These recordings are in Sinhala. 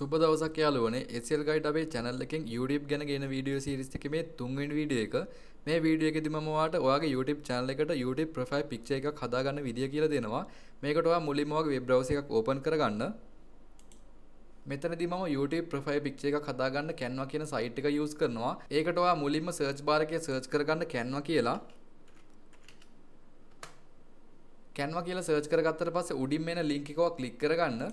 සුබ දවසක් යාලුවන එසල් ගයිට අපේ චැනල් එකෙන් YouTube ගැන ගෙන වීඩියෝ සිරිස්තික මේ තුන්වෙනි වීඩියෝ එක මේ වීඩියෝ එකෙදි මම ඔයාලට ඔයාගේ YouTube channel එකට YouTube profile picture එකක් හදාගන්න විදිය කියලා දෙනවා මේකට ඔයා මුලින්ම ඔයාගේ web browser එකක් open කරගන්න මෙතනදී මම YouTube profile picture එකක් හදාගන්න Canva කියන site එක use කරනවා ඒකට ඔයා මුලින්ම search bar එකේ search කරගන්න Canva කියලා Canva කියලා search කරගත්තට පස්සේ උඩින් මෙන link එකක් click කරගන්න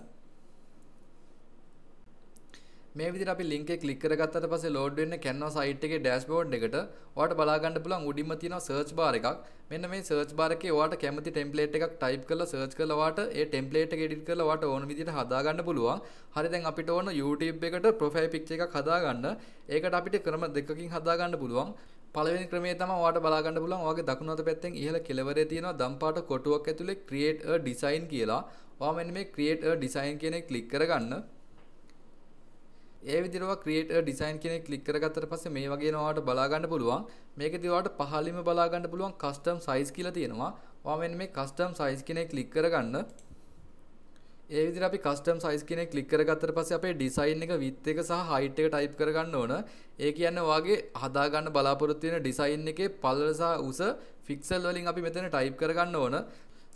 මේ විදිහට අපි link එක click කරගත්තට පස්සේ load වෙන්න Canva site එකේ dashboard එකට ඔයාලට බලා ගන්න පුළුවන් උඩින්ම තියෙන search bar එකක්. මෙන්න මේ search bar එකේ ඔයාලට කැමති template එකක් type කරලා search කරලා ඔයාලට ඒ template එක edit කරලා ඔයාලට ඕන විදිහට හදා ගන්න පුළුවන්. හරි දැන් අපිට ඕන YouTube එකට profile picture එකක් හදා ගන්න. ඒකට අපිට ක්‍රම දෙකකින් හදා ගන්න පුළුවන්. පළවෙනි ක්‍රමය තමයි ඔයාලට බලා ගන්න පුළුවන් ඔයාගේ දකුණු අත පැත්තෙන් ඉහළ කෙළවරේ තියෙන දම්පාට කොටුවක් ඇතුලේ create a design කියලා. ඔයා මෙන්න මේ create a design කියන එක ක්ලික් කරගන්න. ඒ විදිරව ක්‍රේට ඩිසයින් කෙනෙ ලික්කරගතර පස මේ වගේ නවාට බලාගන්න පුළුවන් මේක තිවාට පහලිම බලාගන්න පුළුවන් කස්ටම් සයිස් කියල තියෙනවා වාමෙන් මේ කස්ටම් සයිස් කෙනෙක් ලික්කරගන්න ඒ විදිහට අපි කස්ටම් සයිස් කෙනෙක් ක්ලික් කරගත්තට පස්සේ අපේ ඩිසයින් එක width එක සහ height එක type කරගන්න ඕන. ඒ කියන්නේ වාගේ හදාගන්න බලාපොරොත්තු වෙන ඩිසයින් එකේ පළල සහ උස ෆික්සල් වලින් අපි මෙතන type කරගන්න ඕන.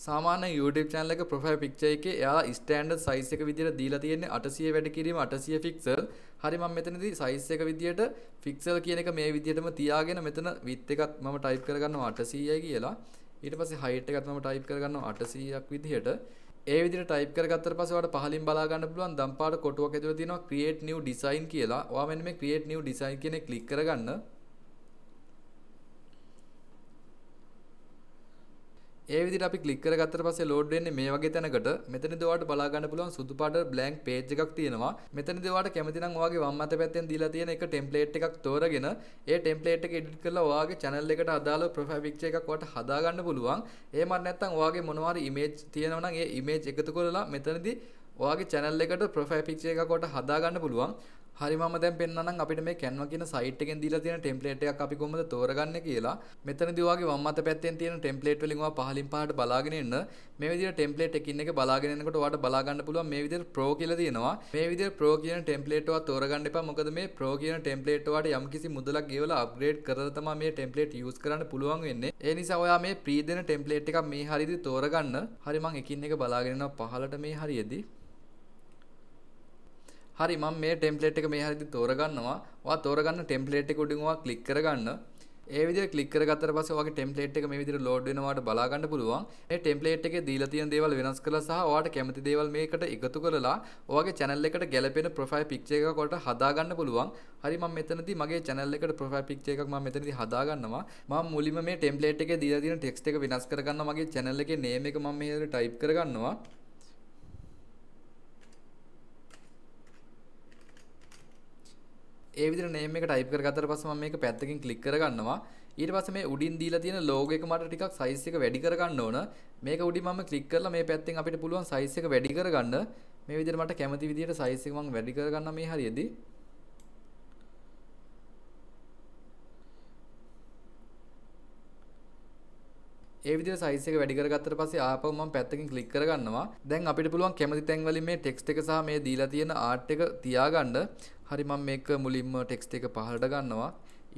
සාමාන්‍ය YouTube channel එක profile picture එකේ එයා standard size එක විදිහට දීලා තියෙන්නේ 800 වැඩ කිරීම 800 pixel. හරි මම මෙතනදී size එක විදිහට pixel කියන එක මේ විදිහටම තියාගෙන මෙතන width එකත් මම type කරගන්නවා 800යි කියලා. ඊට පස්සේ height එකත් මම type කරගන්නවා 800ක් විදිහට. ඒ විදිහට type කරගත්තට පස්සේ ඔයාලට පහලින් බලා ගන්න පුළුවන් දම්පාට කොටුවක් ඇතුළේ තියෙනවා create new design කියලා. ඔයා මෙන්න මේ create new design කියන එක click කරගන්න. ඒ විදිහට අපි ක්ලික් කරගත්තට පස්සේ ලෝඩ් වෙන්නේ මේ වගේ තැනකට. මෙතනදී ඔයාලට බලා ගන්න පුළුවන් සුදු පාට බ්ලැන්ක් page එකක් තියෙනවා. මෙතනදී ඔයාලට කැමති නම් ඔයාගේ වම් අත පැත්තෙන් දීලා තියෙන එක ටෙම්ප්ලේට් එකක් තෝරගෙන ඒ ටෙම්ප්ලේට් එක එඩිට් කරලා ඔයාගේ channel එකට අදාළව profile picture එකක් ඔයාලට හදා ගන්න පුළුවන්. එහෙම නැත්නම් ඔයාගේ මොනවා හරි image තියෙනවා නම් ඒ image එකතු කරලා මෙතනදී ඔයාගේ channel එකට profile picture එකක් ඔයාලට හදා ගන්න පුළුවන්. හරි මම දැන් පෙන්වන්නම් අපිට මේ Canva කියන site එකෙන් දීලා තියෙන template එකක් අපි කොහොමද තෝරගන්නේ කියලා. මෙතනදී ඔයාගේ වම් අත පැත්තෙන් තියෙන template වලින් ඔයා පහලින් පහට බලාගෙන ඉන්න. මේ විදිහට template එකින් එක බලාගෙන යනකොට ඔයාට බලා ගන්න පුළුවන් මේ විදිහට pro කියලා තියෙනවා. මේ විදිහට pro කියන template ඔයා තෝරගන්න එපා. මොකද මේ pro කියන template ඔයාට යම්කිසි මුදලක් ගෙවලා upgrade කරලා තමයි මේ template use කරන්න පුළුවන් වෙන්නේ. ඒ නිසා ඔයා මේ ප්‍රී දෙන template එකක් මේ හරියට තෝරගන්න. හරි මම එකින් එක බලාගෙන යනවා පහලට මේ හරියදී. හරි මම මේ ටෙම්ප්ලේට් එක මේ හරියට තෝරගන්නවා. ඔයා තෝරගන්න ටෙම්ප්ලේට් එක උඩින් ඔයා ක්ලික් කරගන්න. ඒ විදිහට ක්ලික් කරගත්තට පස්සේ ඔයාගේ ටෙම්ප්ලේට් එක මේ විදිහට ලෝඩ් වෙනවාට බලා ගන්න පුළුවන්. මේ ටෙම්ප්ලේට් එකේ දීලා තියෙන දේවල් වෙනස් කරලා සහ ඔයාට කැමති දේවල් මේකට එකතු කරලා ඔයාගේ channel එකට ගැලපෙන profile picture එකක් ඔයාලට හදා ගන්න පුළුවන්. හරි මම මෙතනදී මගේ channel එකට profile picture එකක් මම මෙතනදී හදා ගන්නවා. මම මුලින්ම මේ ටෙම්ප්ලේට් එකේ දීලා තියෙන text එක වෙනස් කරගන්න මගේ channel එකේ name එක මම මේ විදිහට type කරගන්නවා. ඒවිදි නේම එක ටයිප් කරගත්තට පස්සේ මම මේක පැත්තකින් ක්ලික් කරගන්නවා ඊට පස්සේ මේ උඩින් දීලා තියෙන ලෝගෝ එක මට ටිකක් සයිස් එක වැඩි කරගන්න ඕන මේක උඩින් මම ක්ලික් කරලා මේ පැත්තෙන් අපිට පුළුවන් සයිස් එක වැඩි කරගන්න මේ විදිහට මට කැමති විදිහට සයිස් එක මම වැඩි කරගන්න මේ හරියදී ඒ විදිහට සයිස් එක වැඩි කරගත්තට පස්සේ ආපහු මම පැත්තකින් ක්ලික් කරගන්නවා දැන් අපිට පුළුවන් කැමති තැන් වලින් මේ ටෙක්ස්ට් එක සහ මේ දීලා තියෙන ආර්ට් එක තියාගන්න හරි මම මේක මුලින්ම ටෙක්ස්ට් එක පහළට ගන්නවා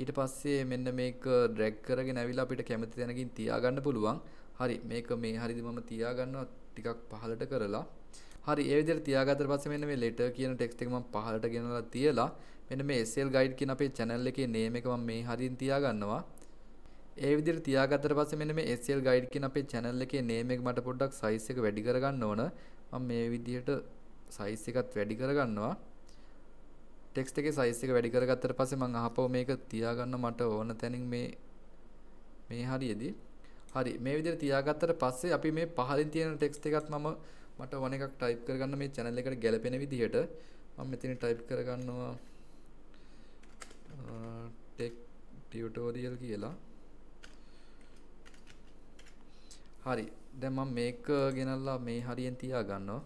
ඊට පස්සේ මෙන්න මේක ඩ්‍රැග් කරගෙන ඇවිල්ලා අපිට කැමති තැනකින් තියාගන්න පුළුවන් හරි මේක මේ හරිද මම තියාගන්නවා ටිකක් පහළට කරලා හරි ඒ විදිහට තියාගත්තට පස්සේ මෙන්න මේ ලෙටර් කියන ටෙක්ස්ට් එක මම පහලට ගෙනලා තියලා මෙන්න මේ SL guide කියන අපේ channel එකේ name එක මම මේ හරින් තියාගන්නවා ඒ විදිහට තියාගත්තට පස්සේ මෙන්න මේ SL guide කියන අපේ channel එකේ name එක මට පොඩ්ඩක් size එක වැඩි කරගන්න ඕන. මම මේ විදිහට size එකත් වැඩි කරගන්නවා. text එකේ size එක වැඩි කරගත්තට පස්සේ මම අහපව මේක තියාගන්න මට ඕන තැනින් මේ මේ හරියදී. හරි මේ විදිහට තියාගත්තට පස්සේ අපි මේ පහලින් තියෙන text එකත් මම මට ඕන එකක් type කරගන්න මේ channel එකට ගැලපෙන විදිහට මම මෙතන type කරගන්නවා ටෙක් ටියුටෝරියල් කියලා හරි දැන් මම මේක ගෙනල්ලා මේ හරියෙන් තියා ගන්නවා.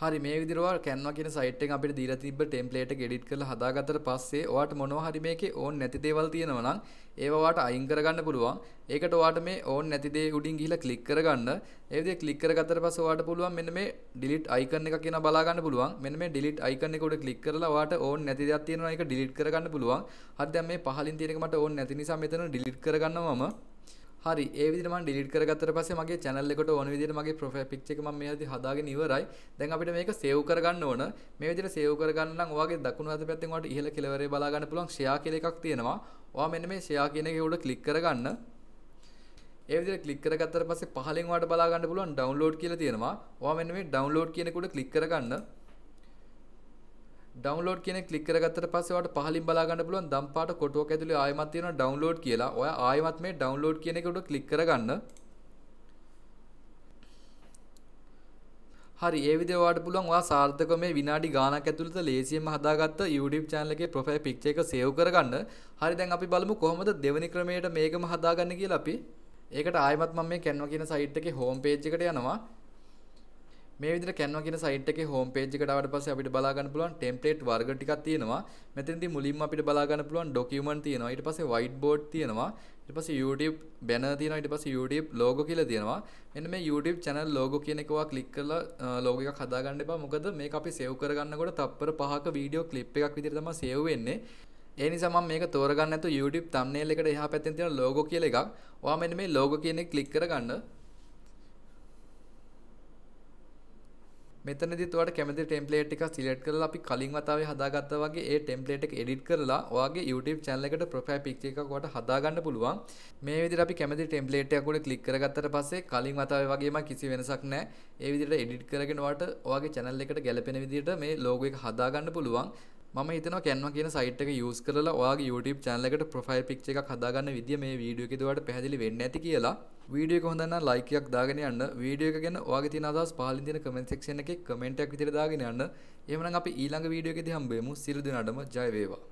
හරි මේ විදිහට ඔයාලා Canva කියන සයිට් එකෙන් අපිට දීලා තිබ්බ ටෙම්ප්ලේට් එක එඩිට් කරලා හදාගත්තට පස්සේ ඔයාට මොනවා හරි මේකේ ඕන් නැති දේවල් තියෙනවා නම් ඒවා ඔයාට අයින් කරගන්න පුළුවන්. ඒකට ඔයාට මේ ඕන් නැති දේ උඩින් ගිහිලා ක්ලික් කරගන්න. ඒ විදිහට ක්ලික් කරගත්තට පස්සේ ඔයාට පුළුවන් මෙන්න මේ delete icon එක කියන බලා ගන්න පුළුවන්. මෙන්න මේ delete icon එක උඩ ක්ලික් කරලා ඔයාට ඕන් නැති දේවල් තියෙනවා ඒක delete කරගන්න පුළුවන්. හරි දැන් මේ පහලින් තියෙන එක මට ඕන් නැති නිසා මෙතන delete කරගන්නවා මම. හරි ඒවිදිම ඩිලිට කරගත්තර පස්සේ මගේ channel එකට ඕන විදිහට මගේ profile picture එක මම මේ හදි හදාගෙන ඉවරයි. දැන් අපිට මේක save කරගන්න ඕන. මේ විදිහට save කරගන්න නම් ඔයාගේ දකුණු අත පැත්තෙන් ඔයාලට ඉහළ කෙළවරේ බලා ගන්න පුළුවන් share කියලා එකක් තියෙනවා. ඔයා මෙන්න මේ share කියන එකේ උඩ click කරගන්න. ඒ විදිහට click කරගත්තර පස්සේ පහලින් ඔයාලට බලා ගන්න පුළුවන් download කියලා තියෙනවා. ඔයා මෙන්න මේ download කියන එක උඩ click කරගන්න. ඩවන්ලෝඩ් කියන ක්ලික් කරගත්තට පස්සේ ඔයාලට පහලින් බලා ගන්න පුළුවන් දම්පාට කොටුවක් ඇතුලේ ආයෙමත් තියෙනවා ඩවන්ලෝඩ් කියලා. ඔයා ආයෙමත් මේ ඩවන්ලෝඩ් කියන එකට ක්ලික් කරගන්න. හරි ඒ විදිහට ඔයාලට පුළුවන් ඔයා සාර්ථකව මේ විනාඩි ගාණක් ඇතුළත ලේසියෙන්ම හදාගත්ත YouTube channel එකේ profile picture එක save කරගන්න. හරි දැන් අපි බලමු කොහොමද දෙවෙනි ක්‍රමයට මේකම හදාගන්න කියලා අපි. ඒකට ආයෙමත් මම මේ Canva කියන site එකේ home page එකට යනවා. මේ විදිහට Canva කියන සයිට් එකේ home page එකට ආවට පස්සේ අපිට බලා ගන්න පුළුවන් template වර්ග ටිකක් තියෙනවා. මෙතනදී මුලින්ම අපිට බලා ගන්න පුළුවන් document තියෙනවා. ඊට පස්සේ whiteboard තියෙනවා. ඊට පස්සේ YouTube banner තියෙනවා. ඊට පස්සේ YouTube logo කියලා තියෙනවා. මෙන්න මේ YouTube channel logo කියන එක ඔයා click කරලා logo එකක් හදාගන්න එපා. මොකද මේක අපි save කරගන්නකොට තත්පර 5ක video clip එකක් විදිහට තමයි save වෙන්නේ. ඒ නිසා මම මේක තෝරගන්න නැතුව YouTube thumbnail එකට එහා පැත්තෙන් තියෙන logo කියලා එකක්. ඔයා මෙන්න මේ logo කියන එක click කරගන්න. මෙතනදි ඔයාලට කැමති ටෙම්ප්ලේට් එකක් සිලෙක්ට් කරලා අපි කලින් වතාවේ හදාගත්තා වගේ ඒ ටෙම්ප්ලේට් එක එඩිට් කරලා ඔයාගේ YouTube channel එකට profile picture එකක් ඔයාලට හදාගන්න පුළුවන්. මේ විදිහට අපි කැමති ටෙම්ප්ලේට් එකක් උඩ ක්ලික් කරගත්තට පස්සේ කලින් වතාවේ වගේම කිසි වෙනසක් නැහැ. ඒ විදිහට එඩිට් කරගෙන ඔයාලට ඔයාගේ channel එකට ගැලපෙන විදිහට මේ logo එක හදාගන්න පුළුවන්. මම හිතනවා කැන්වා කියන සයිට් එක යූස් කරලා ඔයාගේ YouTube channel එකට profile picture එකක් හදාගන්න විදිය මේ වීඩියෝ එකේ දුවට පැහැදිලි වෙන්නේ නැති කියලා වීඩියෝ එක හොඳ නම් like එකක් දාගෙන යන්න වීඩියෝ එක ගැන ඔයාගේ තියෙන අදහස් පහලින් තියෙන comment section එකේ comment එකක් විදියට දාගෙන යන්න එහෙමනම් අපි ඊළඟ වීඩියෝ එකේදී හම්බ වෙමු සියලු දෙනාටම ජය වේවා